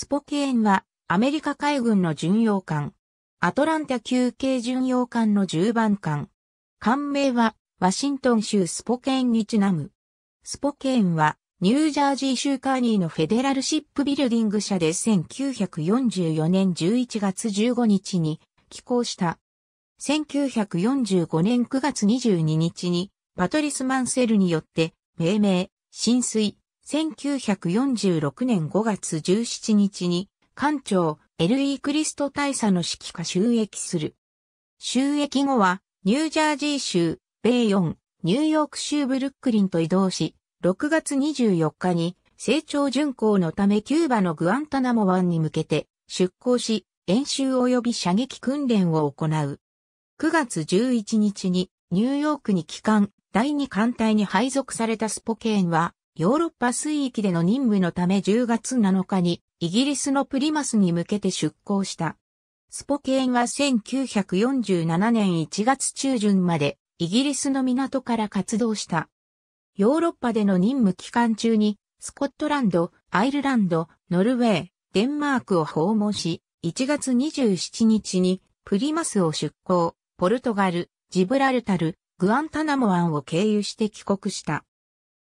スポケーンはアメリカ海軍の巡洋艦。アトランタ級系巡洋艦の10番艦。艦名はワシントン州スポケーンにちなむ。スポケーンはニュージャージー州カーニーのフェデラルシップビルディング社で1944年11月15日に寄港した。1945年9月22日にパトリス・マンセルによって命名、浸水、1946年5月17日に、艦長、L.E. クリスト大佐の指揮下収益する。収益後は、ニュージャージー州、米四、ニューヨーク州ブルックリンと移動し、6月24日に、成長巡航のためキューバのグアンタナモ湾に向けて出港し、演習及び射撃訓練を行う。9月11日にニューヨークに帰還、第2艦隊に配属されたスポケーンはヨーロッパ水域での任務のため10月7日にイギリスのプリマスに向けて出港した。スポケーンは1947年1月中旬までイギリスの港から活動した。ヨーロッパでの任務期間中にスコットランド、アイルランド、ノルウェー、デンマークを訪問し、1月27日にプリマスを出港、ポルトガル、ジブラルタル、グアンタナモ湾を経由して帰国した。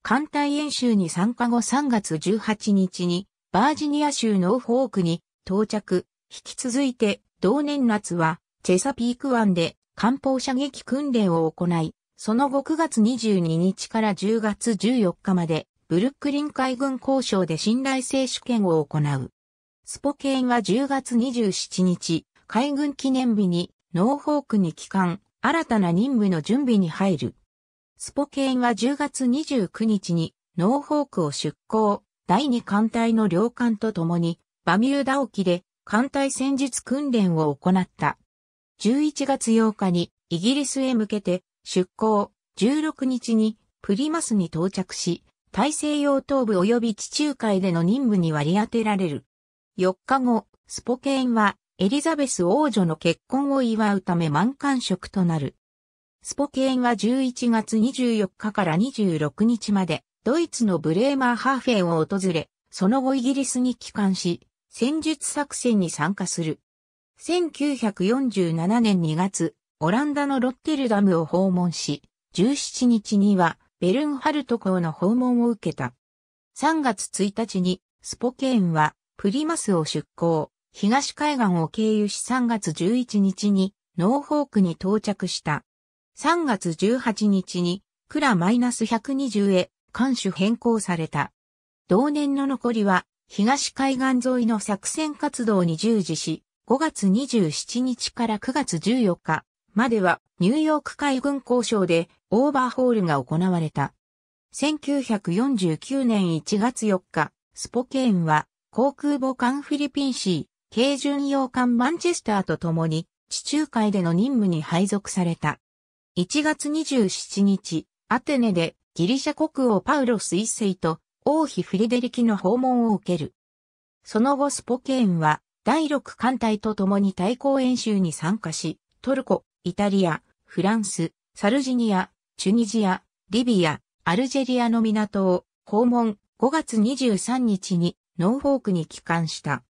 艦隊演習に参加後3月18日に、バージニア州ノーフォークに到着、引き続いて同年夏は、チェサピーク湾で艦砲射撃訓練を行い、その後9月22日から10月14日まで、ブルックリン海軍交渉で信頼性試験を行う。スポケーンは10月27日、海軍記念日に、ノーフォークに帰還、新たな任務の準備に入る。スポケインは10月29日にノーホークを出港、第2艦隊の両艦と共にバミューダ沖で艦隊戦術訓練を行った。11月8日にイギリスへ向けて出港、16日にプリマスに到着し、大西洋東部及び地中海での任務に割り当てられる。4日後、スポケインはエリザベス王女の結婚を祝うため満館食となる。スポケーンは11月24日から26日まで、ドイツのブレーマーハーフェンを訪れ、その後イギリスに帰還し、戦術作戦に参加する。1947年2月、オランダのロッテルダムを訪問し、17日にはベルンハルト港の訪問を受けた。3月1日にスポケーンはプリマスを出港、東海岸を経由し3月11日にノーホークに到着した。3月18日に、クラ -120 へ、艦首変更された。同年の残りは、東海岸沿いの作戦活動に従事し、5月27日から9月14日まではニューヨーク海軍交渉でオーバーホールが行われた。1949年1月4日、スポケーンは航空母艦フィリピンシー、軽巡洋艦マンチェスターと共に地中海での任務に配属された。1月27日、アテネでギリシャ国王パウロス一世と王妃フリデリキの訪問を受ける。その後スポケーンは第6艦隊と共に対抗演習に参加し、トルコ、イタリア、フランス、サルジニア、チュニジア、リビア、アルジェリアの港を訪問5月23日にノーフォークに帰還した。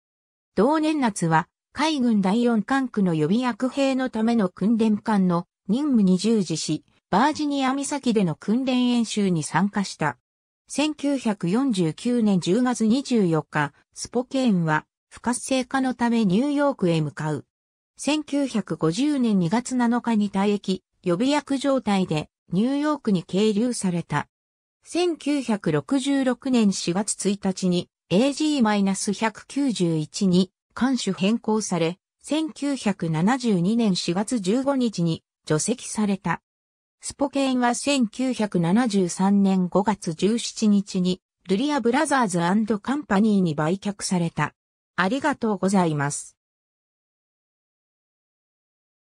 同年夏は海軍第4艦区の予備役兵のための訓練艦の任務に従事し、バージニア岬での訓練演習に参加した。1949年10月24日、スポケーンは不活性化のためニューヨークへ向かう。1950年2月7日に退役、予備役状態でニューヨークに係留された。1966年4月1日に AG-191 に艦種変更され、1972年4月15日に除籍された。スポケインは1973年5月17日に、ルリアブラザーズカンパニーに売却された。ありがとうございます。